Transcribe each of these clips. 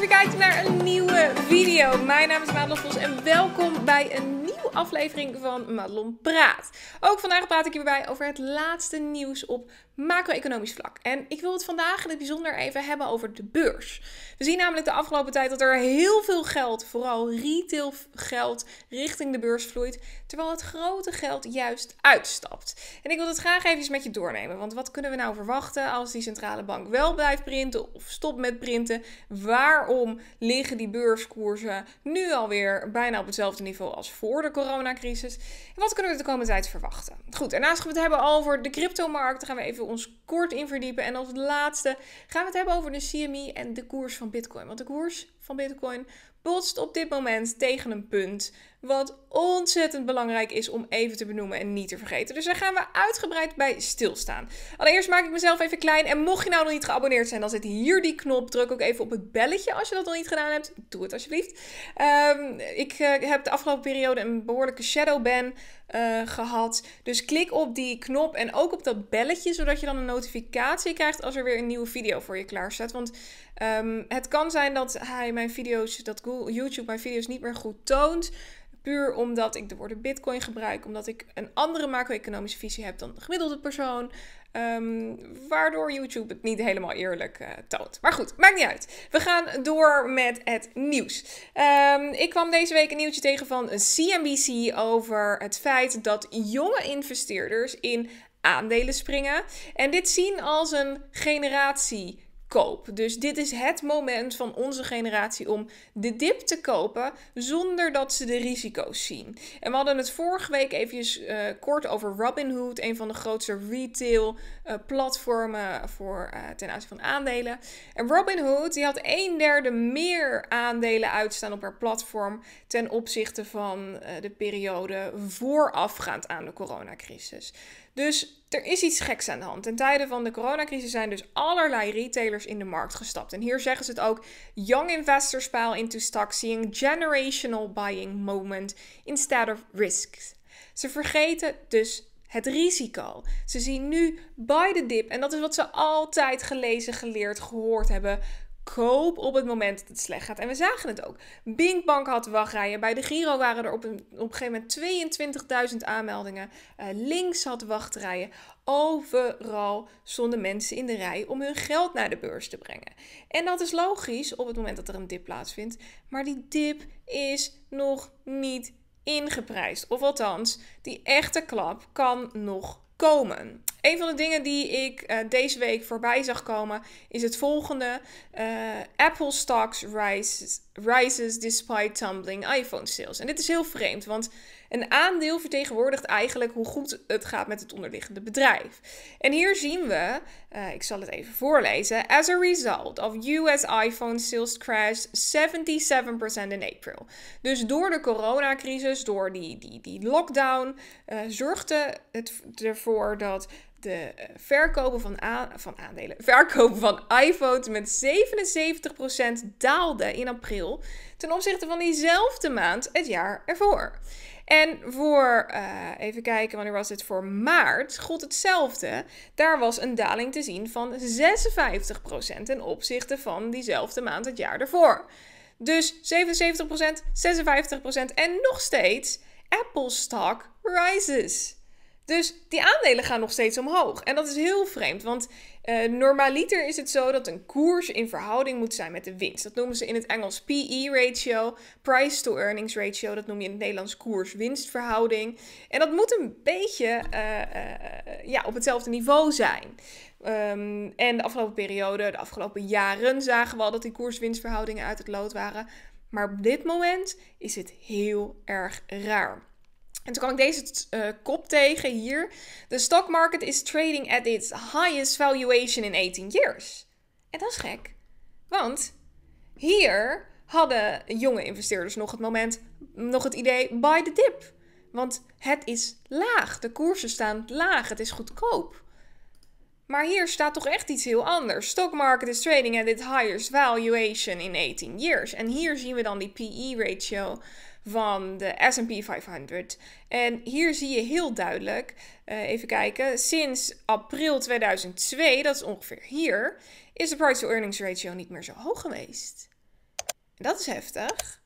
We dat je weer naar een nieuwe video. Mijn naam is Madelon Vos en welkom bij een aflevering van Madelon Praat. Ook vandaag praat ik hierbij over het laatste nieuws op macro-economisch vlak. En ik wil het vandaag in het bijzonder even hebben over de beurs. We zien namelijk de afgelopen tijd dat er heel veel geld, vooral retail geld, richting de beurs vloeit, terwijl het grote geld juist uitstapt. En ik wil het graag even met je doornemen, want wat kunnen we nou verwachten als die centrale bank wel blijft printen of stopt met printen? Waarom liggen die beurskoersen nu alweer bijna op hetzelfde niveau als voor de coronacrisis. En wat kunnen we de komende tijd verwachten? Goed, daarnaast gaan we het hebben over de cryptomarkt. Daar gaan we even ons kort in verdiepen. En als laatste gaan we het hebben over de CME en de koers van Bitcoin. Want de koers van Bitcoin botst op dit moment tegen een punt. Wat ontzettend belangrijk is om even te benoemen en niet te vergeten. Dus daar gaan we uitgebreid bij stilstaan. Allereerst maak ik mezelf even klein. En mocht je nou nog niet geabonneerd zijn, dan zit hier die knop. Druk ook even op het belletje als je dat nog niet gedaan hebt. Doe het alsjeblieft. Ehm, ik eh, heb de afgelopen periode een behoorlijke shadow ban eh, gehad. Dus klik op die knop en ook op dat belletje, zodat je dan een notificatie krijgt als er weer een nieuwe video voor je klaar staat. Want Ehm, het kan zijn dat hij mijn video's, dat Google, YouTube mijn video's niet meer goed toont. Puur omdat ik de woorden bitcoin gebruik, omdat ik een andere macro-economische visie heb dan de gemiddelde persoon. Ehm, waardoor YouTube het niet helemaal eerlijk eh, toont. Maar goed, maakt niet uit. We gaan door met het nieuws. Ehm, ik kwam deze week een nieuwtje tegen van CNBC over het feit dat jonge investeerders in aandelen springen. En dit zien als een generatie dus dit is het moment van onze generatie om de dip te kopen zonder dat ze de risico's zien. En we hadden het vorige week even eh, kort over Robinhood, een van de grootste retail eh, platformen voor, eh, ten aanzien van aandelen. En Robinhood die had een derde meer aandelen uitstaan op haar platform ten opzichte van de periode voorafgaand aan de coronacrisis. Dus er is iets geks aan de hand. In tijden van de coronacrisis zijn dus allerlei retailers in de markt gestapt. En hier zeggen ze het ook: young investors pile into stocks, seeing generational buying moment instead of risks. Ze vergeten dus het risico. Ze zien nu buy the dip en dat is wat ze altijd gelezen, geleerd, gehoord hebben koop op het moment dat het slecht gaat. En we zagen het ook. Binkbank had wachtrijen. Bij de Giro waren er op een, op een gegeven moment 22.000 aanmeldingen. Eh, links had wachtrijen. Overal stonden mensen in de rij om hun geld naar de beurs te brengen. En dat is logisch op het moment dat er een dip plaatsvindt. Maar die dip is nog niet ingeprijsd. Of althans, die echte klap kan nog komen. Een van de dingen die ik eh, deze week voorbij zag komen is het volgende: eh, Apple stocks rises, rises despite tumbling iPhone sales. En dit is heel vreemd, want een aandeel vertegenwoordigt eigenlijk hoe goed het gaat met het onderliggende bedrijf. En hier zien we, eh, ik zal het even voorlezen. As a result of US iPhone sales crashed 77% in April. Dus door de coronacrisis, door die, die, die lockdown, zorgde het ervoor dat de eh, verkopen van, van aandelen, verkopen van iPhones met 77% daalde in april ten opzichte van diezelfde maand het jaar ervoor. En voor, eh, even kijken, wanneer was het voor maart? God hetzelfde. Daar was een daling te zien van 56% ten opzichte van diezelfde maand het jaar ervoor. Dus 77%, 56% en nog steeds Apple stock rises. Dus die aandelen gaan nog steeds omhoog. En dat is heel vreemd, want uh, normaliter is het zo dat een koers in verhouding moet zijn met de winst. Dat noemen ze in het Engels PE-ratio, price to earnings ratio. Dat noem je in het Nederlands koers-winstverhouding. En dat moet een beetje eh, eh, ja, op hetzelfde niveau zijn. Ehm, en de afgelopen periode, de afgelopen jaren, zagen we al dat die koers-winstverhoudingen uit het lood waren. Maar op dit moment is het heel erg raar. En toen kwam ik deze eh, kop tegen hier. The stock market is trading at its highest valuation in 18 years. En dat is gek. Want hier hadden jonge investeerders nog het moment, nog het idee, buy the dip. Want het is laag. De koersen staan laag. Het is goedkoop. Maar hier staat toch echt iets heel anders. Stock market is trading at its highest valuation in 18 years. En hier zien we dan die PE ratio van de SP 500. En hier zie je heel duidelijk, eh, even kijken, sinds april 2002, dat is ongeveer hier, is de price-to-earnings ratio niet meer zo hoog geweest. En dat is heftig.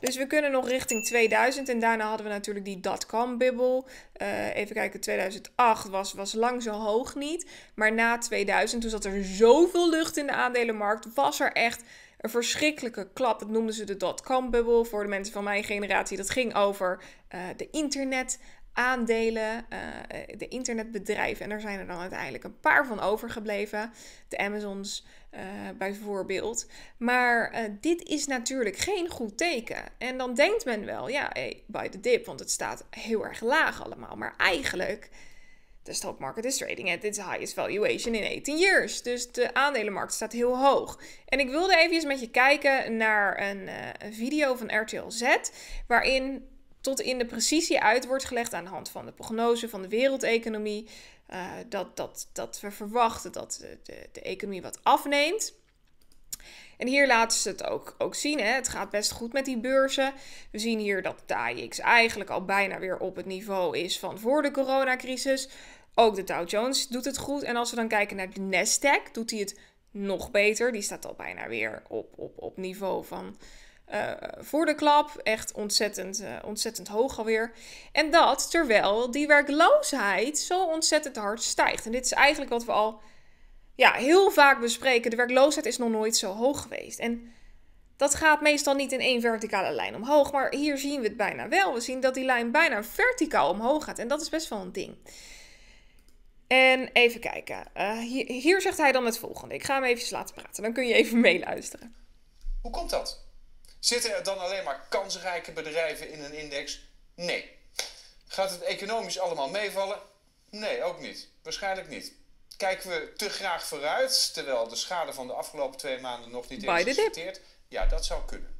Dus we kunnen nog richting 2000 en daarna hadden we natuurlijk die dotcom-bibbel. Uh, eh, even kijken, 2008 was, was lang zo hoog niet. Maar na 2000, toen zat er zoveel lucht in de aandelenmarkt, was er echt een verschrikkelijke klap. Dat noemden ze de dot-com bubble. Voor de mensen van mijn generatie, dat ging over eh, de internet aandelen, eh, de internetbedrijven. En daar zijn er dan uiteindelijk een paar van overgebleven. De Amazons eh, bijvoorbeeld. Maar dit is natuurlijk geen goed teken. En dan denkt men wel, ja, hey, bij de dip, want het staat heel erg laag allemaal. Maar eigenlijk de market is trading at its highest valuation in 18 years. Dus de aandelenmarkt staat heel hoog. En ik wilde even met je kijken naar een, eh, video van RTL Z. Waarin tot in de precisie uit wordt gelegd aan de hand van de prognose van de wereldeconomie. Eh, dat, dat, dat we verwachten dat de, de, economie wat afneemt. En hier laten ze het ook, ook zien. Hè. Het gaat best goed met die beurzen. We zien hier dat de AIX eigenlijk al bijna weer op het niveau is van voor de coronacrisis. Ook de Dow Jones doet het goed. En als we dan kijken naar de Nasdaq, doet hij het nog beter. Die staat al bijna weer op, op, op niveau van eh, voor de klap. Echt ontzettend, eh, ontzettend hoog alweer. En dat terwijl die werkloosheid zo ontzettend hard stijgt. En dit is eigenlijk wat we al ja, heel vaak bespreken. De werkloosheid is nog nooit zo hoog geweest. En dat gaat meestal niet in één verticale lijn omhoog. Maar hier zien we het bijna wel. We zien dat die lijn bijna verticaal omhoog gaat. En dat is best wel een ding. En even kijken. Eh, hier, hier, zegt hij dan het volgende. Ik ga hem even laten praten. Dan kun je even meeluisteren. Hoe komt dat? Zitten er dan alleen maar kansrijke bedrijven in een index? Nee. Gaat het economisch allemaal meevallen? Nee, ook niet. Waarschijnlijk niet. Kijken we te graag vooruit, terwijl de schade van de afgelopen twee maanden nog niet is geaccepteerd? Ja, dat zou kunnen.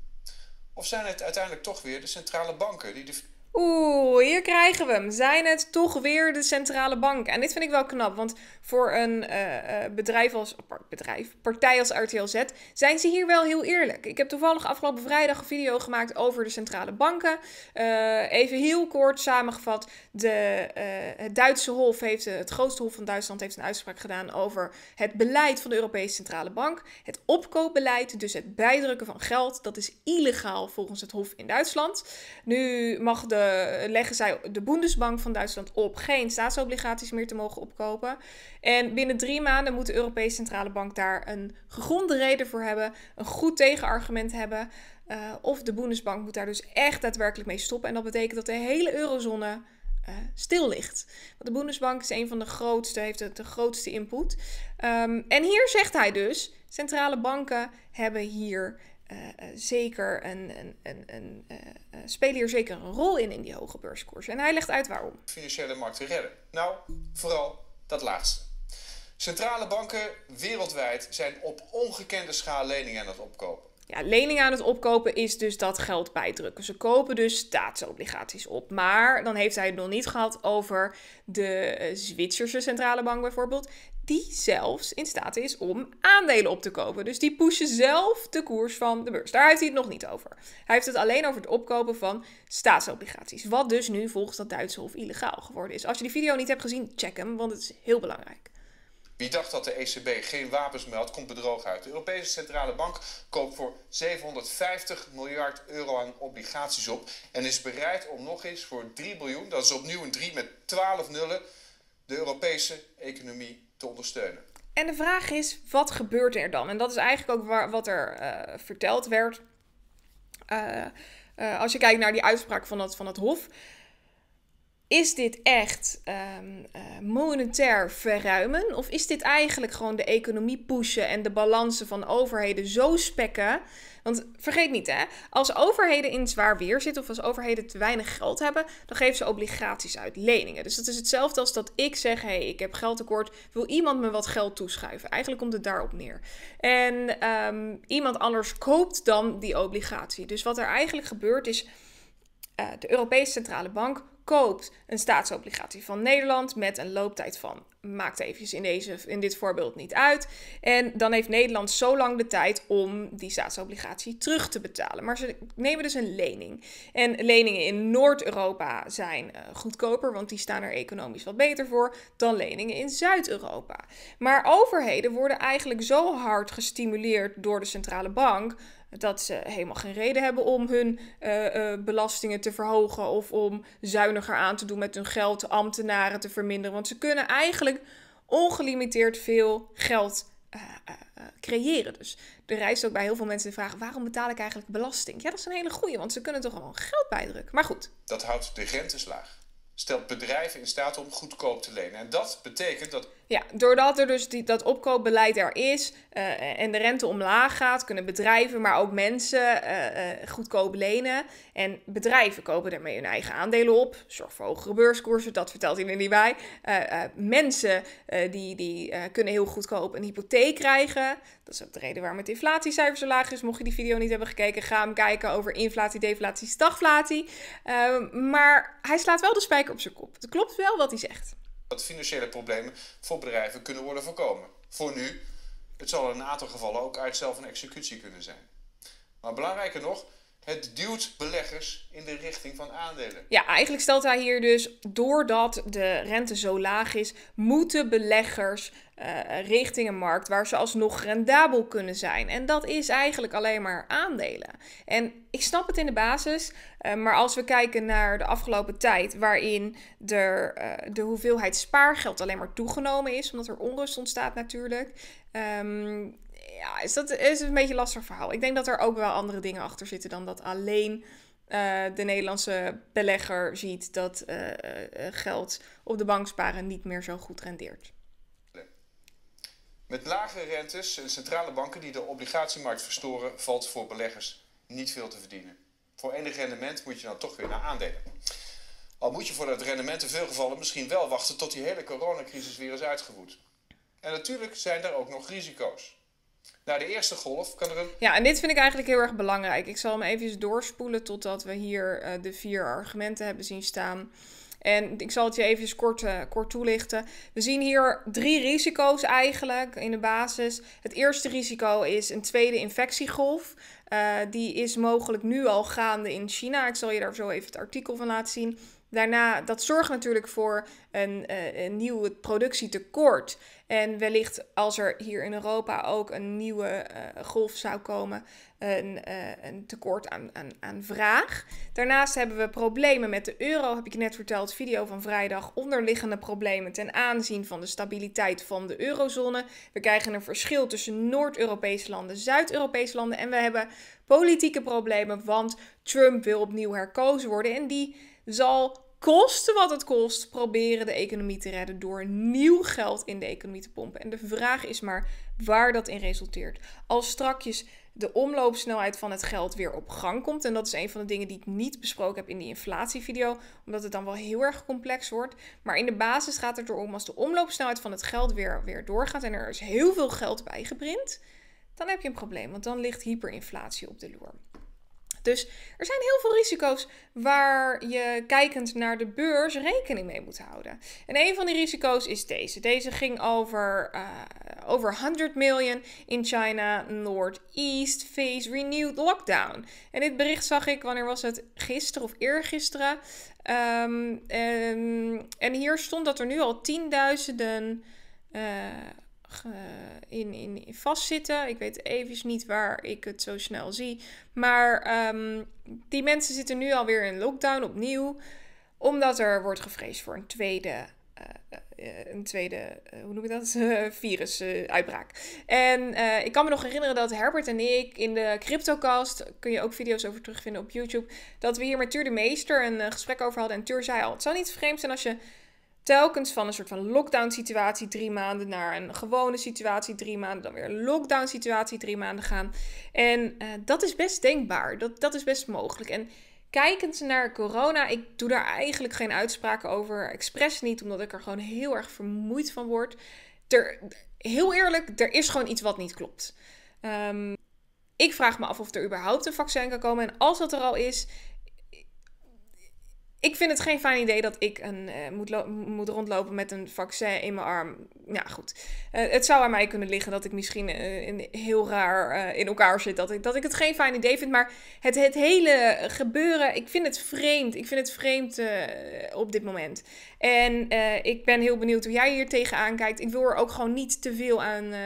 Of zijn het uiteindelijk toch weer de centrale banken die de Oeh, hier krijgen we hem. Zijn het toch weer de centrale bank? En dit vind ik wel knap, want voor een eh, eh, bedrijf als bedrijf, partij als RTLZ, zijn ze hier wel heel eerlijk. Ik heb toevallig afgelopen vrijdag een video gemaakt over de centrale banken. Eh, even heel kort samengevat: de, het Duitse Hof heeft, het grootste Hof van Duitsland, heeft een uitspraak gedaan over het beleid van de Europese Centrale Bank. Het opkoopbeleid, dus het bijdrukken van geld, dat is illegaal volgens het Hof in Duitsland. Nu mag de leggen zij de Bundesbank van Duitsland op geen staatsobligaties meer te mogen opkopen. En binnen drie maanden moet de Europese Centrale Bank daar een gegronde reden voor hebben, een goed tegenargument hebben. Eh, of de Bundesbank moet daar dus echt daadwerkelijk mee stoppen. En dat betekent dat de hele eurozone eh, stil ligt. Want de Bundesbank is een van de grootste, heeft de, de grootste input. Ehm, en hier zegt hij dus: centrale banken hebben hier eh, eh, zeker een, een, een, een eh, zeker een rol in in die hoge beurskoers. En hij legt uit waarom. Financiële markten redden. Nou, vooral dat laatste. Centrale banken wereldwijd zijn op ongekende schaal leningen aan het opkopen. Ja, leningen aan het opkopen is dus dat geld bijdrukken. Ze kopen dus staatsobligaties op. Maar dan heeft hij het nog niet gehad over de eh, Zwitserse centrale bank bijvoorbeeld, die zelfs in staat is om aandelen op te kopen. Dus die pushen zelf de koers van de beurs. Daar heeft hij het nog niet over. Hij heeft het alleen over het opkopen van staatsobligaties. Wat dus nu volgens dat Duitse Hof illegaal geworden is. Als je die video niet hebt gezien, check hem, want het is heel belangrijk. Wie dacht dat de ECB geen wapens meldt, komt bedroog uit. De Europese Centrale Bank koopt voor 750 miljard euro aan obligaties op en is bereid om nog eens voor 3 biljoen, dat is opnieuw een 3 met 12 nullen, de Europese economie te ondersteunen. En de vraag is, wat gebeurt er dan? En dat is eigenlijk ook waar, wat er eh, verteld werd. Eh, eh, als je kijkt naar die uitspraak van het, van het Hof is dit echt ehm, eh, monetair verruimen? Of is dit eigenlijk gewoon de economie pushen en de balansen van overheden zo spekken? Want vergeet niet, hè, als overheden in zwaar weer zitten of als overheden te weinig geld hebben, dan geven ze obligaties uit, leningen. Dus dat is hetzelfde als dat ik zeg: hé, hey, ik heb geldtekort, wil iemand me wat geld toeschuiven? Eigenlijk komt het daarop neer. En ehm, iemand anders koopt dan die obligatie. Dus wat er eigenlijk gebeurt is. Eh, de Europese Centrale Bank koopt een staatsobligatie van Nederland met een looptijd van, maakt eventjes in, deze, in dit voorbeeld niet uit. En dan heeft Nederland zo lang de tijd om die staatsobligatie terug te betalen. Maar ze nemen dus een lening. En leningen in Noord-Europa zijn eh, goedkoper, want die staan er economisch wat beter voor dan leningen in Zuid-Europa. Maar overheden worden eigenlijk zo hard gestimuleerd door de centrale bank dat ze helemaal geen reden hebben om hun eh, eh, belastingen te verhogen of om zuiniger aan te doen met hun geld, ambtenaren te verminderen. Want ze kunnen eigenlijk ongelimiteerd veel geld eh, creëren. Dus er rijst ook bij heel veel mensen de vraag: waarom betaal ik eigenlijk belasting? Ja, dat is een hele goeie, want ze kunnen toch gewoon geld bijdrukken. Maar goed. Dat houdt de rentes laag. Stelt bedrijven in staat om goedkoop te lenen. En dat betekent dat ja, doordat er dus dat opkoopbeleid er is eh, en de rente omlaag gaat, kunnen bedrijven, maar ook mensen uh, goedkoop lenen. En bedrijven kopen daarmee hun eigen aandelen op. Zorg voor hogere beurskoersen, dat vertelt hij er niet bij. mensen die, die kunnen heel goedkoop een hypotheek krijgen. Dat is ook de reden waarom het inflatiecijfer zo laag is. Mocht je die video niet hebben gekeken, ga hem kijken over inflatie, deflatie, stagflatie. Ehm, maar hij slaat wel de spijker op zijn kop. Het klopt wel wat hij zegt dat financiële problemen voor bedrijven kunnen worden voorkomen. Voor nu, het zal in een aantal gevallen ook uitstel van executie kunnen zijn. Maar belangrijker nog, het duwt beleggers in de richting van aandelen. Ja, eigenlijk stelt hij hier dus, doordat de rente zo laag is, moeten beleggers eh, richting een markt waar ze alsnog rendabel kunnen zijn. En dat is eigenlijk alleen maar aandelen. En ik snap het in de basis, eh, maar als we kijken naar de afgelopen tijd, waarin er, eh, de hoeveelheid spaargeld alleen maar toegenomen is, omdat er onrust ontstaat natuurlijk. Ehm, ja, is dat is een beetje een lastig verhaal. Ik denk dat er ook wel andere dingen achter zitten dan dat alleen de Nederlandse belegger ziet dat geld op de bank sparen niet meer zo goed rendeert. Met lage rentes en centrale banken die de obligatiemarkt verstoren, valt voor beleggers niet veel te verdienen. Voor enig rendement moet je dan toch weer naar aandelen. Al moet je voor dat rendement in veel gevallen misschien wel wachten tot die hele coronacrisis weer is uitgewoed. En natuurlijk zijn er ook nog risico's. Na de eerste golf kan er een. Ja, en dit vind ik eigenlijk heel erg belangrijk. Ik zal hem even doorspoelen totdat we hier eh, de vier argumenten hebben zien staan. En ik zal het je even kort, eh, kort toelichten. We zien hier drie risico's eigenlijk in de basis. Het eerste risico is een tweede infectiegolf. Eh, die is mogelijk nu al gaande in China. Ik zal je daar zo even het artikel van laten zien. Daarna, dat zorgt natuurlijk voor een, eh, een nieuw productietekort. En wellicht als er hier in Europa ook een nieuwe eh, golf zou komen, een, eh, een tekort aan, aan, aan, vraag. Daarnaast hebben we problemen met de euro, heb ik net verteld, video van vrijdag. Onderliggende problemen ten aanzien van de stabiliteit van de eurozone. We krijgen een verschil tussen Noord-Europese landen, Zuid-Europese landen. En we hebben politieke problemen, want Trump wil opnieuw herkozen worden en die zal kosten wat het kost proberen de economie te redden door nieuw geld in de economie te pompen. En de vraag is maar waar dat in resulteert. Als strakjes de omloopsnelheid van het geld weer op gang komt. En dat is een van de dingen die ik niet besproken heb in die inflatievideo, omdat het dan wel heel erg complex wordt. Maar in de basis gaat het erom als de omloopsnelheid van het geld weer, weer doorgaat en er is heel veel geld bijgeprint dan heb je een probleem, want dan ligt hyperinflatie op de loer. Dus er zijn heel veel risico's waar je kijkend naar de beurs rekening mee moet houden. En een van die risico's is deze. Deze ging over, eh, over 100 miljoen in China East, face renewed lockdown. En dit bericht zag ik, wanneer was het? Gisteren of eergisteren. Ehm, ehm, en hier stond dat er nu al tienduizenden... Eh, eh, in, in, in, vastzitten. Ik weet even niet waar ik het zo snel zie. Maar ehm, die mensen zitten nu alweer in lockdown opnieuw. Omdat er wordt gevreesd voor een tweede. Eh, eh, een tweede, hoe noem ik dat? Virusuitbraak. en ik kan me nog herinneren dat Herbert en ik in de CryptoCast, kun je ook video's over terugvinden op YouTube, dat we hier met Tuur de Meester een gesprek over hadden. En Tuur zei al: Het zou niet vreemd zijn als je telkens van een soort van lockdown situatie drie maanden naar een gewone situatie drie maanden, dan weer een lockdown situatie drie maanden gaan. En eh, dat is best denkbaar, dat, dat is best mogelijk. En kijkend naar corona, ik doe daar eigenlijk geen uitspraken over, expres niet, omdat ik er gewoon heel erg vermoeid van word. Er, heel eerlijk, er is gewoon iets wat niet klopt. Ehm, ik vraag me af of er überhaupt een vaccin kan komen. En als dat er al is, ik vind het geen fijn idee dat ik een, eh, moet, moet rondlopen met een vaccin in mijn arm. Ja, goed. Eh, het zou aan mij kunnen liggen dat ik misschien eh, heel raar in elkaar zit. Dat ik, dat ik het geen fijn idee vind. Maar het, het hele gebeuren, ik vind het vreemd. Ik vind het vreemd op dit moment. En eh, ik ben heel benieuwd hoe jij hier tegenaan kijkt. Ik wil er ook gewoon niet te veel aan, eh,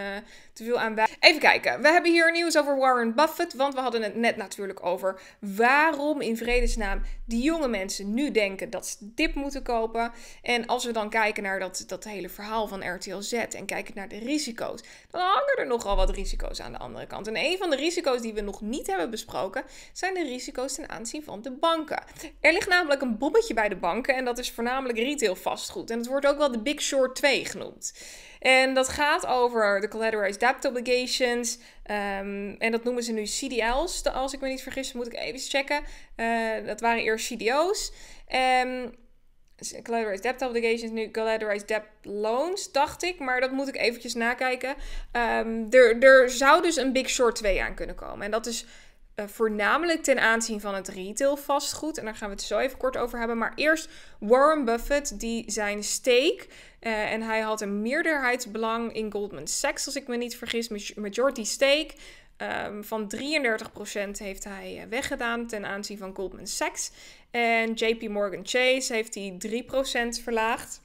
aan wijzen. Even kijken. We hebben hier nieuws over Warren Buffett. Want we hadden het net natuurlijk over waarom in vredesnaam die jonge mensen nu denken dat ze dit moeten kopen. En als we dan kijken naar dat, dat hele verhaal van RTL Z en kijken naar de risico's. Dan hangen er nogal wat risico's aan de andere kant. En een van de risico's die we nog niet hebben besproken zijn de risico's ten aanzien van de banken. Er ligt namelijk een bommetje bij de banken. En dat is voornamelijk retail vastgoed. En het wordt ook wel de Big Short 2 genoemd. En dat gaat over de collateralized debt obligations. Um, en dat noemen ze nu CDL's. Als ik me niet vergis, moet ik even checken. Eh, dat waren eerst CDO's. Um, ehm, dus collateralized debt obligations, nu collateralized debt loans, dacht ik. Maar dat moet ik eventjes nakijken. Um, er, er zou dus een Big Short 2 aan kunnen komen. En dat is eh, voornamelijk ten aanzien van het retail vastgoed. En daar gaan we het zo even kort over hebben. Maar eerst Warren Buffett, die zijn steek. Eh, en hij had een meerderheidsbelang in Goldman Sachs, als ik me niet vergis, majority stake. Ehm, van 33% heeft hij eh, weggedaan ten aanzien van Goldman Sachs. En JP Morgan Chase heeft hij 3% verlaagd.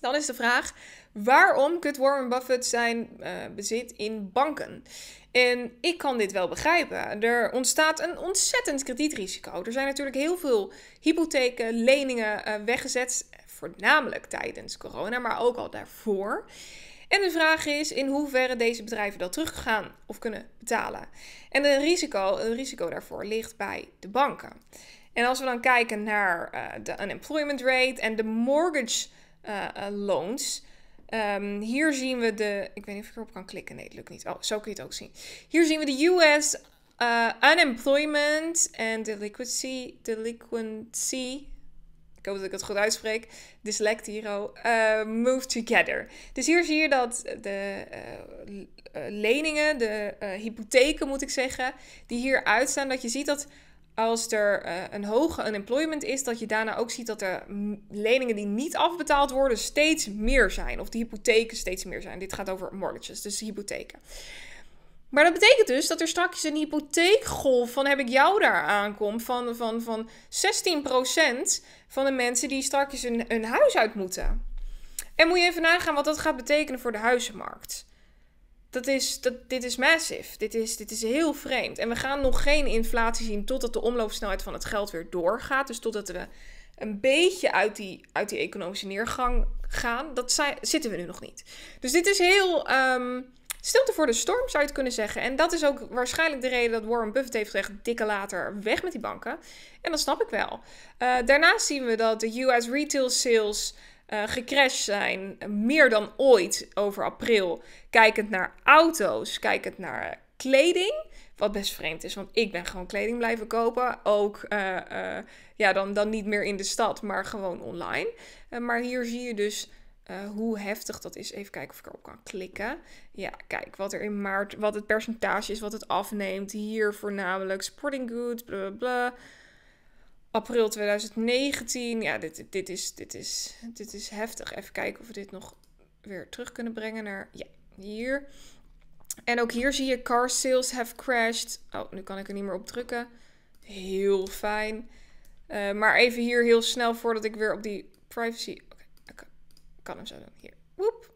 Dan is de vraag: waarom kut Warren Buffett zijn bezit in banken? En ik kan dit wel begrijpen. Er ontstaat een ontzettend kredietrisico. Er zijn natuurlijk heel veel hypotheken, leningen eh, weggezet, voornamelijk tijdens corona, maar ook al daarvoor. En de vraag is in hoeverre deze bedrijven dat terug gaan of kunnen betalen. En het risico, het risico daarvoor ligt bij de banken. En als we dan kijken naar eh, de unemployment rate en de mortgage eh, loans, Ehm, hier zien we de. Ik weet niet of ik erop kan klikken. Nee, het lukt niet. Oh, zo kun je het ook zien. Hier zien we de US uh, eh, Unemployment and Delinquency. Delinquency. Ik hoop dat ik het goed uitspreek. Dyslect hero. Uh, eh, move together. Dus hier zie je dat de eh, leningen, de hypotheken moet ik zeggen, die hier uitstaan. Dat je ziet dat als er eh, een hoge unemployment is, dat je daarna ook ziet dat de leningen die niet afbetaald worden steeds meer zijn. Of de hypotheken steeds meer zijn. Dit gaat over mortgages, dus hypotheken. Maar dat betekent dus dat er straks een hypotheekgolf van heb ik jou daar aankomt. Van, van, van 16% van de mensen die straks een, een huis uit moeten. En moet je even nagaan wat dat gaat betekenen voor de huizenmarkt. Dat is, dat, dit is massive. Dit is, dit is heel vreemd. En we gaan nog geen inflatie zien totdat de omloopsnelheid van het geld weer doorgaat. Dus totdat we een beetje uit die, uit die economische neergang gaan. Dat zitten we nu nog niet. Dus dit is heel um, stilte voor de storm, zou je het kunnen zeggen. En dat is ook waarschijnlijk de reden dat Warren Buffett heeft gezegd: dikke later weg met die banken. En dat snap ik wel. Uh, daarnaast zien we dat de US retail sales uh, zijn, meer dan ooit over april. Kijkend naar auto's, kijkend naar eh, kleding. Wat best vreemd is, want ik ben gewoon kleding blijven kopen. Ook, eh, ja, dan, dan niet meer in de stad, maar gewoon online. maar hier zie je dus hoe heftig dat is. Even kijken of ik erop kan klikken. Ja, kijk wat er in maart, wat het percentage is, wat het afneemt. Hier voornamelijk sporting goods, bla bla april 2019. Ja, dit, dit, is, dit, is, dit is heftig. Even kijken of we dit nog weer terug kunnen brengen naar. Ja, hier. En ook hier zie je car sales have crashed. Oh, nu kan ik er niet meer op drukken. Heel fijn. Eh, maar even hier heel snel voordat ik weer op die privacy. Oké, kan hem zo doen. Hier. Woep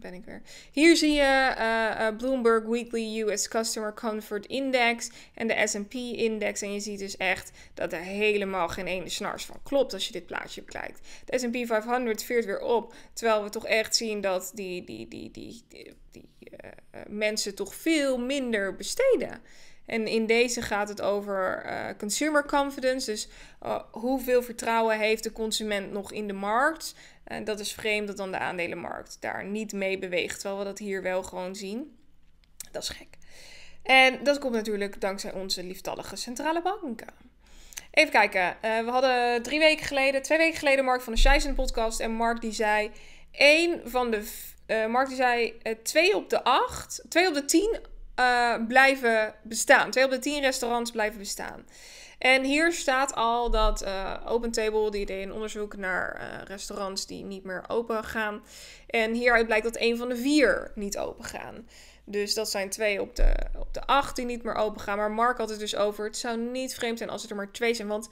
ben ik weer. Hier zie je eh, eh, Bloomberg Weekly US Customer Comfort Index en de S&P Index. En je ziet dus echt dat er helemaal geen ene snars van klopt als je dit plaatje bekijkt. De S&P 500 veert weer op, terwijl we toch echt zien dat die, die, die, die, die, eh, mensen toch veel minder besteden. En in deze gaat het over consumer confidence. Dus hoeveel vertrouwen heeft de consument nog in de markt? En dat is vreemd dat dan de aandelenmarkt daar niet mee beweegt, terwijl we dat hier wel gewoon zien. Dat is gek. En dat komt natuurlijk dankzij onze lieftallige centrale banken. Even kijken. Eh, we hadden drie weken geleden, twee weken geleden, Mark van de Scheijs in de podcast. En Mark die zei: één van de. Uh, Mark die zei: eh, twee op de acht, twee op de tien blijven bestaan. Twee op de tien restaurants blijven bestaan. En hier staat al dat uh, eh, OpenTable die deed een onderzoek naar eh, restaurants die niet meer open gaan. En hieruit blijkt dat een van de vier niet open gaan. Dus dat zijn twee op de, op de acht die niet meer open gaan. Maar Mark had het dus over: het zou niet vreemd zijn als er maar twee zijn. Want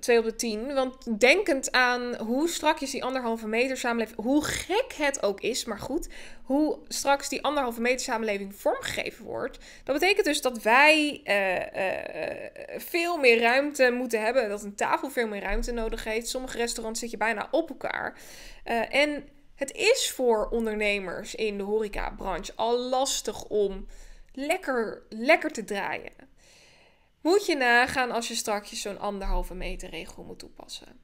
2 op de 10. Want denkend aan hoe strakjes die anderhalve meter samenleving. Hoe gek het ook is, maar goed. Hoe straks die anderhalve meter samenleving vormgegeven wordt. Dat betekent dus dat wij eh, eh, eh, veel meer ruimte moeten hebben. Dat een tafel veel meer ruimte nodig heeft. Sommige restaurants zit je bijna op elkaar. en het is voor ondernemers in de horecabranche al lastig om lekker, lekker te draaien moet je nagaan als je straks zo'n anderhalve meter regel moet toepassen.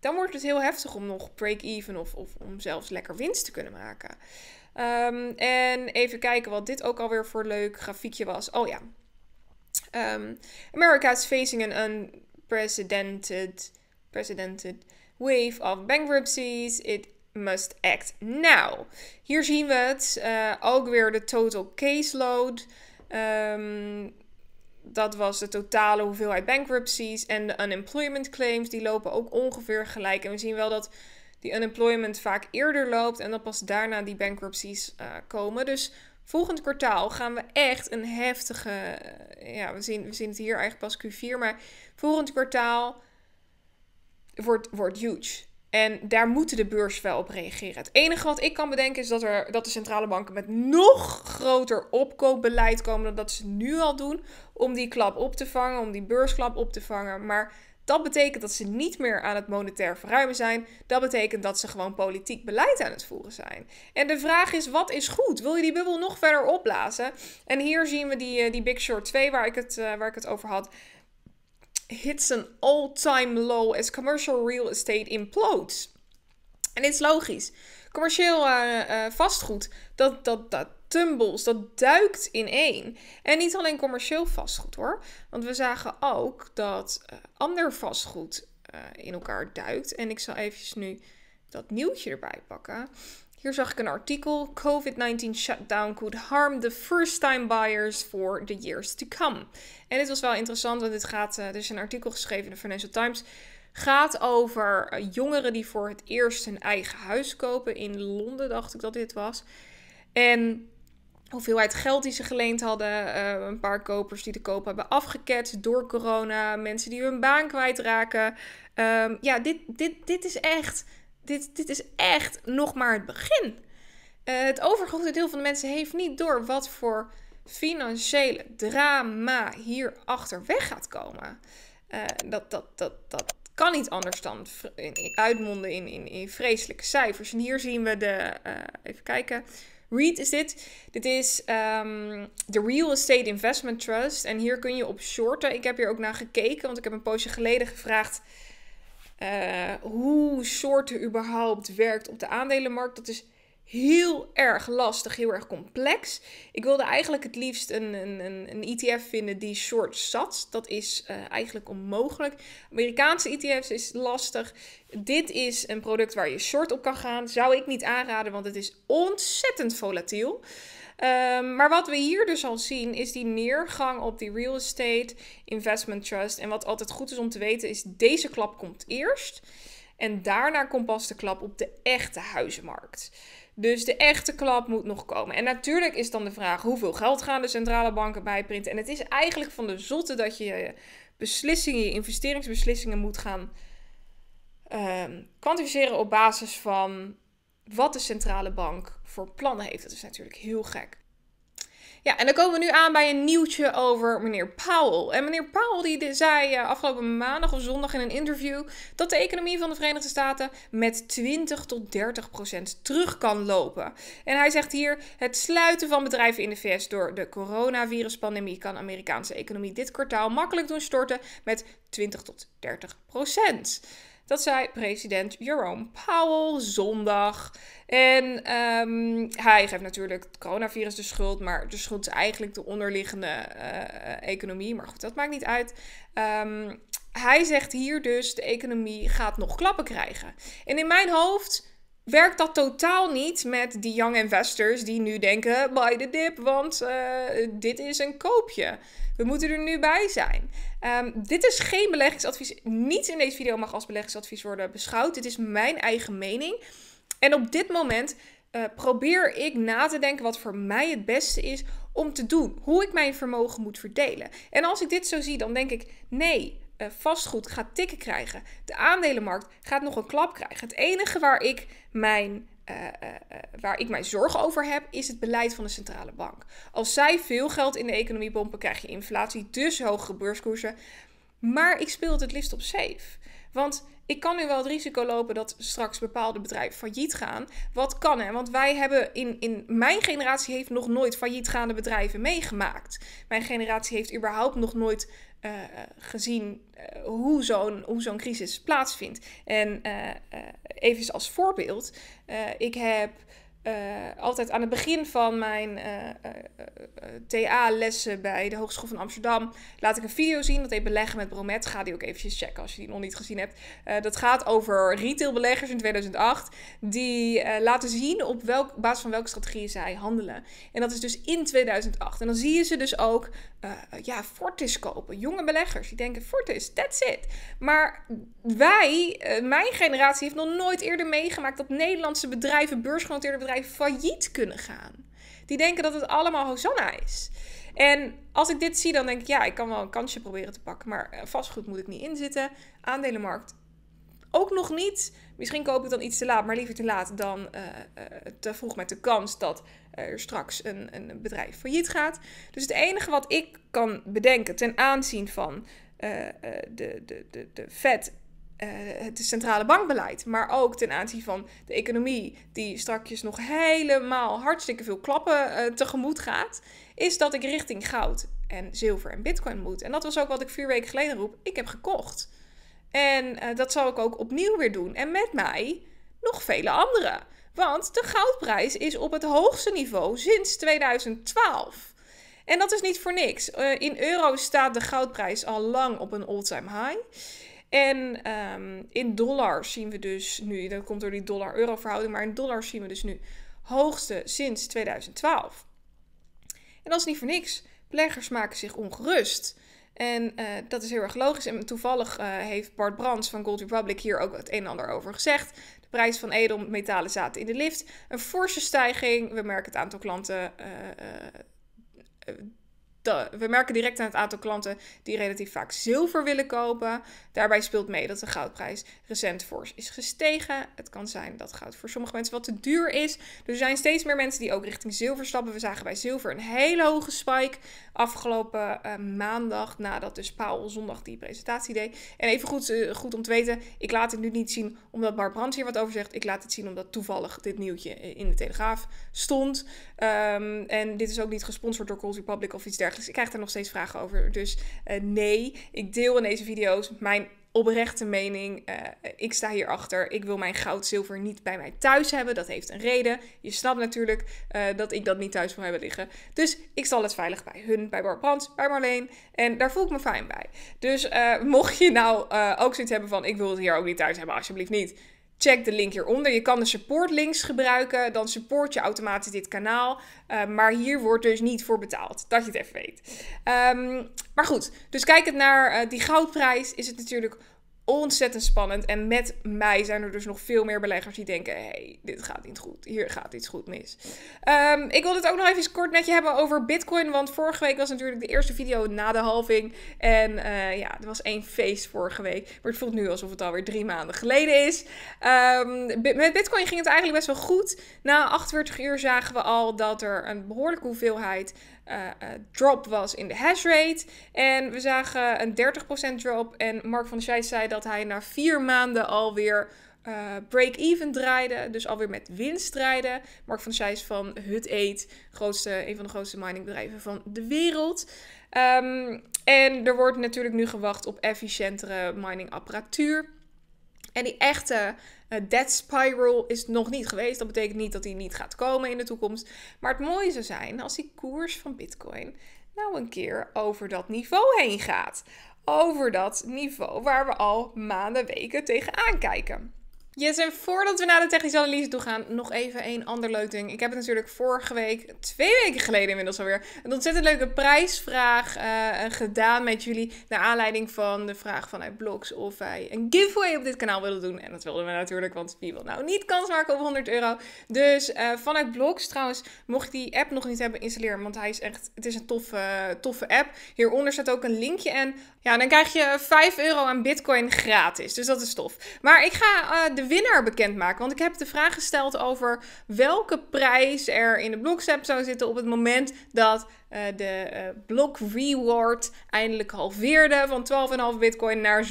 Dan wordt het heel heftig om nog break-even of, of, om zelfs lekker winst te kunnen maken. Ehm, en even kijken wat dit ook alweer voor leuk grafiekje was. Oh ja. Um, America is facing an unprecedented precedented wave of bankruptcies. It must act now. Hier zien we het. Uh, ook weer de total caseload. Um, dat was de totale hoeveelheid bankruptcies. En de unemployment claims, die lopen ook ongeveer gelijk. En we zien wel dat die unemployment vaak eerder loopt en dat pas daarna die bankruptcies eh, komen. Dus volgend kwartaal gaan we echt een heftige. Eh, ja, we zien, we zien het hier eigenlijk pas Q4, maar volgend kwartaal wordt, wordt huge. En daar moeten de beurs wel op reageren. Het enige wat ik kan bedenken is dat, er, dat de centrale banken met nog groter opkoopbeleid komen dan dat ze nu al doen. Om die klap op te vangen, om die beursklap op te vangen. Maar dat betekent dat ze niet meer aan het monetair verruimen zijn. Dat betekent dat ze gewoon politiek beleid aan het voeren zijn. En de vraag is: wat is goed? Wil je die bubbel nog verder opblazen? En hier zien we die, eh, die Big Short 2 waar ik het, eh, waar ik het over had hits an all-time low as commercial real estate implodes. En dit is logisch. Commercieel eh, eh, vastgoed, dat, dat, dat tumbles, dat duikt in één. En niet alleen commercieel vastgoed hoor. Want we zagen ook dat eh, ander vastgoed in elkaar duikt. En ik zal eventjes nu dat nieuwtje erbij pakken. Hier zag ik een artikel: COVID-19 shutdown could harm the first-time buyers for the years to come. En dit was wel interessant, want dit gaat, eh, er is een artikel geschreven in de Financial Times. Gaat over eh, jongeren die voor het eerst hun eigen huis kopen. In Londen dacht ik dat dit was. En hoeveelheid geld die ze geleend hadden. Eh, een paar kopers die de koop hebben afgeket door corona. Mensen die hun baan kwijtraken. Um, ja, dit, dit, dit is echt dit, dit is echt nog maar het begin. Eh, het overgrote deel van de mensen heeft niet door wat voor financiële drama hier achter weg gaat komen. Eh, dat, dat, dat, dat kan niet anders dan uitmonden in, in, vreselijke cijfers. En hier zien we de, eh, even kijken, REIT is dit. Dit is ehm, de Real Estate Investment Trust. En hier kun je op shorten. Ik heb hier ook naar gekeken, want ik heb een poosje geleden gevraagd eh, hoe soorten überhaupt werkt op de aandelenmarkt. Dat is heel erg lastig, heel erg complex. Ik wilde eigenlijk het liefst een, een, een, ETF e vinden die short zat. Dat is eh, eigenlijk onmogelijk. Amerikaanse ETF's is lastig. Dit is een product waar je short op kan gaan. Zou ik niet aanraden, want het is ontzettend volatiel. Ehm, maar wat we hier dus al zien is die neergang op die real estate investment trust. En wat altijd goed is om te weten is deze klap komt eerst. En daarna komt pas de klap op de echte huizenmarkt. Dus de echte klap moet nog komen. En natuurlijk is dan de vraag: hoeveel geld gaan de centrale banken bijprinten? En het is eigenlijk van de zotte dat je je beslissingen, je investeringsbeslissingen moet gaan um, kwantificeren op basis van wat de centrale bank voor plannen heeft. Dat is natuurlijk heel gek. Ja, en dan komen we nu aan bij een nieuwtje over meneer Powell. En meneer Powell die zei eh, afgelopen maandag of zondag in een interview dat de economie van de Verenigde Staten met 20 tot 30 procent terug kan lopen. En hij zegt hier: het sluiten van bedrijven in de VS door de coronaviruspandemie kan de Amerikaanse economie dit kwartaal makkelijk doen storten met 20 tot 30 procent. Dat zei president Jerome Powell zondag. En ehm, hij geeft natuurlijk het coronavirus de schuld, maar de schuld is eigenlijk de onderliggende eh, economie. Maar goed, dat maakt niet uit. Ehm, hij zegt hier dus: de economie gaat nog klappen krijgen. En in mijn hoofd werkt dat totaal niet met die young investors die nu denken: buy the dip, want eh, dit is een koopje. We moeten er nu bij zijn. Ehm, dit is geen beleggingsadvies. Niets in deze video mag als beleggingsadvies worden beschouwd. Dit is mijn eigen mening. En op dit moment eh, probeer ik na te denken wat voor mij het beste is om te doen. Hoe ik mijn vermogen moet verdelen. En als ik dit zo zie, dan denk ik: nee, eh, vastgoed gaat tikken krijgen. De aandelenmarkt gaat nog een klap krijgen. Het enige waar ik mijn eh, eh, eh, waar ik mij zorgen over heb, is het beleid van de centrale bank. Als zij veel geld in de economie pompen, krijg je inflatie, dus hogere beurskoersen. Maar ik speel het het liefst op safe. Want ik kan nu wel het risico lopen dat straks bepaalde bedrijven failliet gaan. Wat kan hè? Want wij hebben in, in mijn generatie heeft nog nooit failliet gaande bedrijven meegemaakt. Mijn generatie heeft überhaupt nog nooit eh, gezien eh, hoe zo'n zo'n crisis plaatsvindt. En eh, even als voorbeeld, ik heb eh, altijd aan het begin van mijn eh, eh, TA-lessen bij de Hogeschool van Amsterdam laat ik een video zien. Dat heet Beleggen met Bromet. Ga die ook eventjes checken als je die nog niet gezien hebt. dat gaat over retailbeleggers in 2008. Die laten zien op welk, basis van welke strategieën zij handelen. En dat is dus in 2008. En dan zie je ze dus ook ja, Fortis kopen. Jonge beleggers die denken Fortis, that's it. Maar wij, mijn generatie, heeft nog nooit eerder meegemaakt dat Nederlandse bedrijven, beursgenoteerde bedrijven bedrijf failliet kunnen gaan. Die denken dat het allemaal Hosanna is. En als ik dit zie, dan denk ik, ja, ik kan wel een kansje proberen te pakken. Maar eh, vastgoed moet ik niet inzitten. Aandelenmarkt ook nog niet. Misschien koop ik dan iets te laat, maar liever te laat dan eh, eh, te vroeg met de kans dat er straks een, een, bedrijf failliet gaat. Dus het enige wat ik kan bedenken ten aanzien van de, de, de, de vet eh, het centrale bankbeleid, maar ook ten aanzien van de economie, die strakjes nog helemaal hartstikke veel klappen eh, tegemoet gaat, is dat ik richting goud en zilver en bitcoin moet. En dat was ook wat ik vier weken geleden roep: ik heb gekocht. En eh, dat zal ik ook opnieuw weer doen. En met mij nog vele anderen. Want de goudprijs is op het hoogste niveau sinds 2012. En dat is niet voor niks. in euro staat de goudprijs al lang op een all-time high. En ehm, in dollars zien we dus nu, dat komt door die dollar-euro verhouding, maar in dollars zien we dus nu hoogste sinds 2012. En dat is niet voor niks. Beleggers maken zich ongerust. En eh, dat is heel erg logisch. En toevallig eh, heeft Bart Brands van Gold Republic hier ook het een en ander over gezegd. De prijs van edelmetalen zaten in de lift. Een forse stijging. We merken het aantal klanten eh, we merken direct aan het aantal klanten die relatief vaak zilver willen kopen. Daarbij speelt mee dat de goudprijs recent fors is gestegen. Het kan zijn dat goud voor sommige mensen wat te duur is. Er zijn steeds meer mensen die ook richting zilver stappen. We zagen bij zilver een hele hoge spike afgelopen eh, maandag, nadat dus Paul zondag die presentatie deed. En even goed, eh, goed om te weten, ik laat het nu niet zien omdat Bar hier wat over zegt. Ik laat het zien omdat toevallig dit nieuwtje eh, in de Telegraaf stond. Ehm, en dit is ook niet gesponsord door Cold Republic of iets dergelijks. Dus ik krijg daar nog steeds vragen over. Dus eh, nee, ik deel in deze video's mijn oprechte mening. Eh, ik sta hierachter. Ik wil mijn goud, zilver niet bij mij thuis hebben. Dat heeft een reden. Je snapt natuurlijk eh, dat ik dat niet thuis wil hebben liggen. Dus ik zal het veilig bij hun, bij Bar Brands, bij Marleen. En daar voel ik me fijn bij. Dus mocht je nou ook zoiets hebben van: ik wil het hier ook niet thuis hebben, alsjeblieft niet Check de link hieronder. Je kan de support links gebruiken, dan support je automatisch dit kanaal. Eh, maar hier wordt dus niet voor betaald, dat je het even weet. Ehm, maar goed, dus kijkend naar eh, die goudprijs is het natuurlijk ontzettend spannend. En met mij zijn er dus nog veel meer beleggers die denken: hé, hey, dit gaat niet goed. Hier gaat iets goed mis. Ehm, ik wil het ook nog even kort met je hebben over Bitcoin. Want vorige week was natuurlijk de eerste video na de halving. En eh, ja, er was één feest vorige week. Maar het voelt nu alsof het alweer drie maanden geleden is. Ehm, met Bitcoin ging het eigenlijk best wel goed. Na 48 uur zagen we al dat er een behoorlijke hoeveelheid eh, eh, drop was in de hash rate. En we zagen een 30% drop. En Mark van der zei dat hij na vier maanden alweer uh, break-even draaide. Dus alweer met winst draaide. Mark van Scheis van Hut Eat, grootste, een van de grootste miningbedrijven van de wereld. Ehm, en er wordt natuurlijk nu gewacht op efficiëntere miningapparatuur. En die echte uh, spiral is nog niet geweest. Dat betekent niet dat die niet gaat komen in de toekomst. Maar het mooie zou zijn als die koers van Bitcoin nou een keer over dat niveau heen gaat. Over dat niveau waar we al maanden, weken tegenaan kijken. Yes, en voordat we naar de technische analyse toe gaan, nog even een ander leuk ding. Ik heb het natuurlijk vorige week, twee weken geleden inmiddels alweer, een ontzettend leuke prijsvraag eh, gedaan met jullie. Naar aanleiding van de vraag vanuit Blogs of wij een giveaway op dit kanaal wilden doen. En dat wilden we natuurlijk, want wie wil nou niet kans maken op 100 euro? Dus eh, vanuit Blogs, trouwens, mocht je die app nog niet hebben, installeren. Want hij is echt, het is een toffe, toffe app. Hieronder staat ook een linkje en ja, dan krijg je 5 euro aan bitcoin gratis. Dus dat is tof. Maar ik ga eh, de de winnaar bekendmaken. Want ik heb de vraag gesteld over welke prijs er in de blogstep zou zitten op het moment dat eh, de uh, eh, block reward eindelijk halveerde van 12,5 bitcoin naar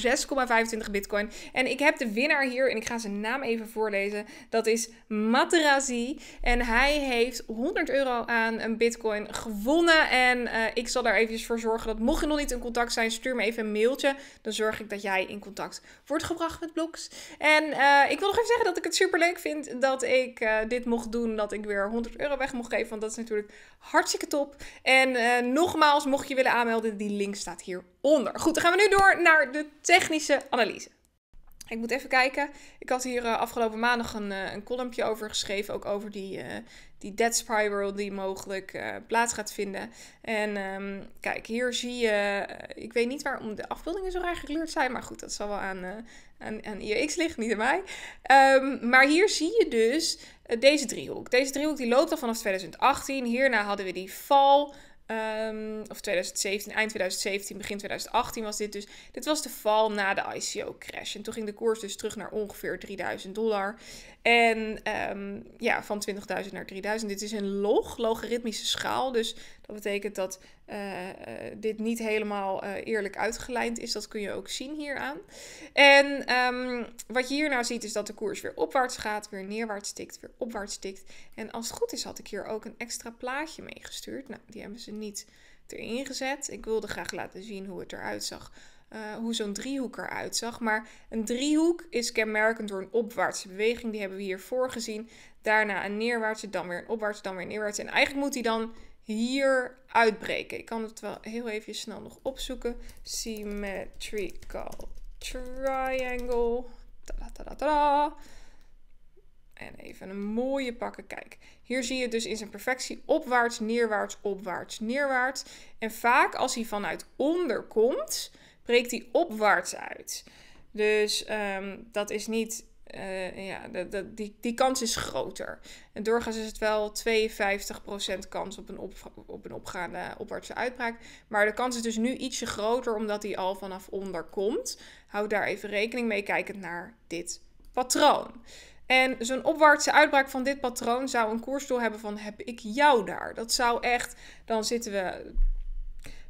6,25 bitcoin. En ik heb de winnaar hier en ik ga zijn naam even voorlezen. Dat is Materazzi en hij heeft 100 euro aan een bitcoin gewonnen. En eh, ik zal daar eventjes voor zorgen dat mocht je nog niet in contact zijn, stuur me even een mailtje. Dan zorg ik dat jij in contact wordt gebracht met Blocks. En ik wil nog even zeggen dat ik het super leuk vind dat ik dit mocht doen. Dat ik weer 100 euro weg mocht geven, want dat is natuurlijk hartstikke top. En eh, nogmaals, mocht je willen aanmelden, die link staat hieronder. Goed, dan gaan we nu door naar de technische analyse. Ik moet even kijken. Ik had hier eh, afgelopen maandag een, eh, een columnpje over geschreven. Ook over die, uh, die Dead Spiral die mogelijk plaats gaat vinden. En ehm, kijk, hier zie je... ik weet niet waarom de afbeeldingen zo raar gekleurd zijn. Maar goed, dat zal wel aan, aan, aan liggen, niet aan mij. Ehm, maar hier zie je dus eh, deze driehoek. Deze driehoek die loopt al vanaf 2018. Hierna hadden we die val. Ehm, of 2017, eind 2017, begin 2018 was dit dus. Dit was de val na de ICO-crash. En toen ging de koers dus terug naar ongeveer 3000 dollar. En ehm, ja, van 20.000 naar 3000. Dit is een log, logaritmische schaal. Dus dat betekent dat eh, eh, dit niet helemaal eh, eerlijk uitgelijnd is. Dat kun je ook zien hieraan. En ehm, wat je hier nou ziet is dat de koers weer opwaarts gaat, weer neerwaarts tikt, weer opwaarts tikt. En als het goed is had ik hier ook een extra plaatje meegestuurd. Nou, die hebben ze niet erin gezet. Ik wilde graag laten zien hoe het eruit zag eh, hoe zo'n driehoek eruit zag. Maar een driehoek is kenmerkend door een opwaartse beweging. Die hebben we hiervoor gezien. Daarna een neerwaartse, dan weer een opwaartse, dan weer een neerwaartse. En eigenlijk moet hij dan hier uitbreken. Ik kan het wel heel even snel nog opzoeken. Symmetrical triangle. Tada, tada, tada. En even een mooie pakken. Kijk, hier zie je dus in zijn perfectie opwaarts, neerwaarts, opwaarts, neerwaarts. En vaak als hij vanuit onder komt, breekt die opwaarts uit. Dus ehm, dat is niet. Eh, ja, dat, die, die kans is groter. En doorgaans is het wel 52% kans op een, op, op een opgaande opwaartse uitbraak. Maar de kans is dus nu ietsje groter omdat die al vanaf onder komt. Houd daar even rekening mee kijkend naar dit patroon. En zo'n opwaartse uitbraak van dit patroon zou een koersdoel hebben van heb ik jou daar? Dat zou echt, dan zitten we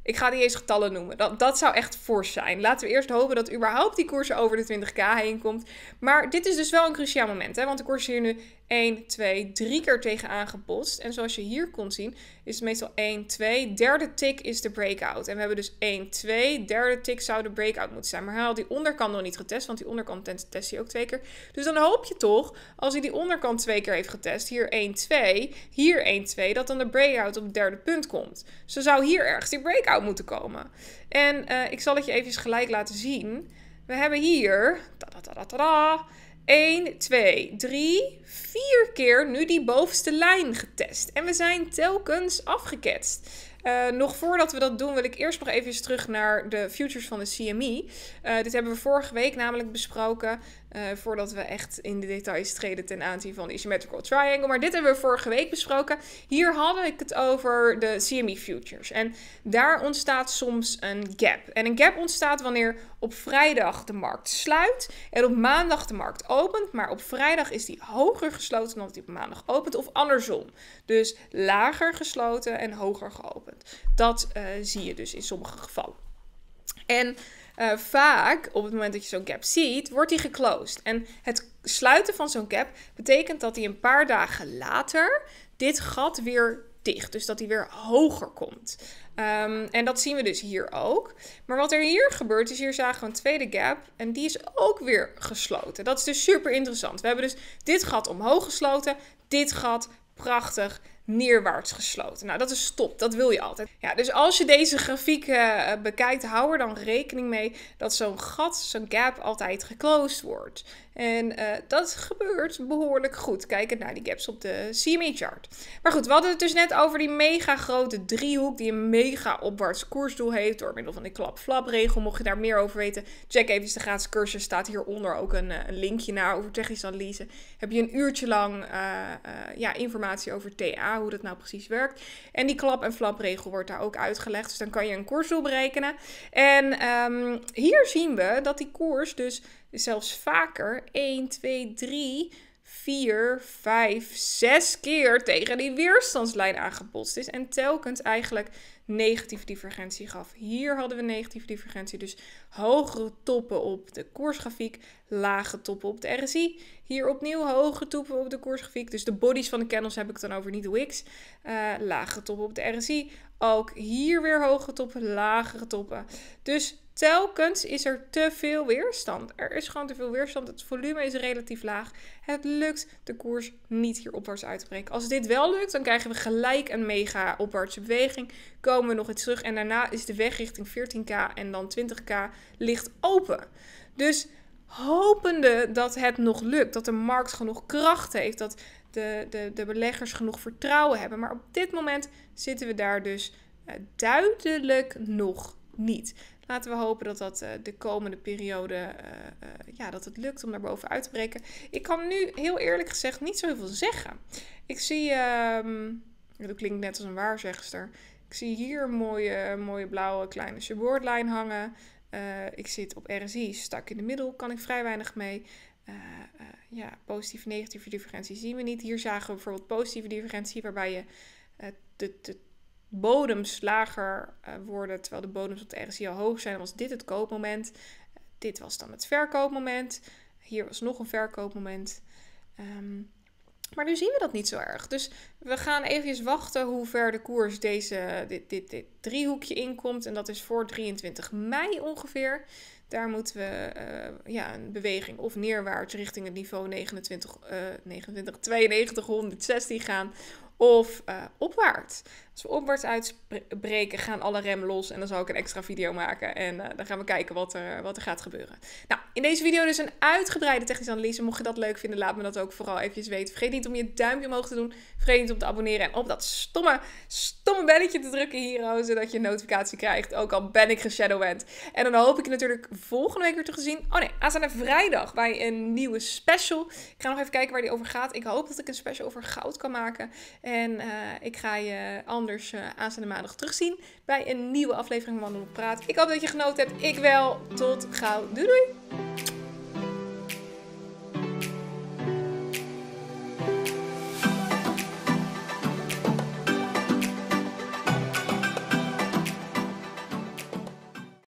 ik ga niet eens getallen noemen. Dat, dat zou echt fors zijn. Laten we eerst hopen dat überhaupt die koers over de 20k heen komt. Maar dit is dus wel een cruciaal moment. Hè? Want de koers is hier nu 1, 2, drie keer tegenaan gebotst. En zoals je hier kon zien, is het meestal 1, 2. Derde tik is de breakout. En we hebben dus 1, 2. Derde tik zou de breakout moeten zijn. Maar hij had die onderkant nog niet getest, want die onderkant test hij ook twee keer. Dus dan hoop je toch, als hij die onderkant twee keer heeft getest, hier 1, 2, hier 1, 2, dat dan de breakout op het derde punt komt. Ze dus zou hier ergens die breakout moeten komen. En uh, ik zal het je even gelijk laten zien. We hebben hier... Ta -da -ta -ta 1, 2, 3, 4 keer nu die bovenste lijn getest. En we zijn telkens afgeketst. Eh, nog voordat we dat doen, wil ik eerst nog even terug naar de futures van de CME. Eh, dit hebben we vorige week namelijk besproken. Eh, voordat we echt in de details treden ten aanzien van de Isometrical Triangle. Maar dit hebben we vorige week besproken. Hier had ik het over de CME Futures. En daar ontstaat soms een gap. En een gap ontstaat wanneer op vrijdag de markt sluit en op maandag de markt opent. Maar op vrijdag is die hoger gesloten dan die op maandag opent. Of andersom. Dus lager gesloten en hoger geopend. Dat eh, zie je dus in sommige gevallen. En eh, vaak op het moment dat je zo'n gap ziet, wordt die geclosed. En het sluiten van zo'n gap betekent dat die een paar dagen later dit gat weer dicht. Dus dat die weer hoger komt. Ehm, en dat zien we dus hier ook. Maar wat er hier gebeurt is, hier zagen we een tweede gap en die is ook weer gesloten. Dat is dus super interessant. We hebben dus dit gat omhoog gesloten, dit gat prachtig neerwaarts gesloten. Nou, dat is top. Dat wil je altijd. Ja, dus als je deze grafiek eh, bekijkt, hou er dan rekening mee dat zo'n gat, zo'n gap altijd geclosed wordt. En eh, dat gebeurt behoorlijk goed. Kijkend naar die gaps op de CME-chart. Maar goed, we hadden het dus net over die mega grote driehoek die een mega opwaarts koersdoel heeft door middel van de klap-flap-regel. Mocht je daar meer over weten, check even de gratis cursus. Staat hieronder ook een, eh, een linkje naar over technische analyse. Heb je een uurtje lang ja, informatie over TA hoe dat nou precies werkt. En die klap- en flapregel wordt daar ook uitgelegd. Dus dan kan je een koersdoel berekenen. En ehm, hier zien we dat die koers dus zelfs vaker 1, 2, 3 4, 5, 6 keer tegen die weerstandslijn aangepotst is. En telkens eigenlijk negatieve divergentie gaf. Hier hadden we negatieve divergentie, dus hogere toppen op de koersgrafiek, lage toppen op de RSI. Hier opnieuw hoge toppen op de koersgrafiek. Dus de bodies van de candles heb ik dan over, niet wicks. Uh, lage toppen op de RSI. Ook hier weer hoge toppen, lagere toppen. Dus telkens is er te veel weerstand. Er is gewoon te veel weerstand. Het volume is relatief laag. Het lukt de koers niet hier opwaarts uit te breken. Als dit wel lukt, dan krijgen we gelijk een mega opwaartse beweging. Komen we nog iets terug en daarna is de weg richting 14k en dan 20k licht open. Dus hopende dat het nog lukt, dat de markt genoeg kracht heeft, dat de, de, de beleggers genoeg vertrouwen hebben. Maar op dit moment zitten we daar dus eh, duidelijk nog niet. Laten we hopen dat dat eh, de komende periode, eh, ja, dat het lukt om daar bovenuit te breken. Ik kan nu heel eerlijk gezegd niet zo heel veel zeggen. Ik zie, ehm, dat klinkt net als een waarzegster, ik zie hier een mooie, mooie blauwe kleine supportlijn hangen. Eh, ik zit op RSI, stak in de middel, kan ik vrij weinig mee. Eh, eh, ja, positieve en negatieve divergentie zien we niet. Hier zagen we bijvoorbeeld positieve divergentie, waarbij je de, de, bodems lager worden, terwijl de bodems op de RSI al hoog zijn. Dan was dit het koopmoment. dit was dan het verkoopmoment. Hier was nog een verkoopmoment. Um, maar nu zien we dat niet zo erg. Dus we gaan even wachten hoe ver de koers deze, dit, dit, dit driehoekje inkomt. En dat is voor 23 mei ongeveer. Daar moeten we eh, ja, een beweging of neerwaarts richting het niveau 29, 29 92, 116 gaan of uh, opwaarts. Als we opwaarts uitbreken, gaan alle rem los. En dan zal ik een extra video maken. En eh, dan gaan we kijken wat er, wat er gaat gebeuren. Nou, in deze video dus een uitgebreide technische analyse. Mocht je dat leuk vinden, laat me dat ook vooral eventjes weten. Vergeet niet om je duimpje omhoog te doen. Vergeet niet om te abonneren en op dat stomme, stomme belletje te drukken hier. Zodat je een notificatie krijgt. Ook al ben ik geshadowed. En dan hoop ik je natuurlijk volgende week weer te zien. Oh nee, aanstaande vrijdag bij een nieuwe special. Ik ga nog even kijken waar die over gaat. Ik hoop dat ik een special over goud kan maken. En en eh, ik ga je anders uh, aanstaande maandag terugzien bij een nieuwe aflevering van Wandelen Praat. Ik hoop dat je genoten hebt. Ik wel. Tot gauw. Doei doei!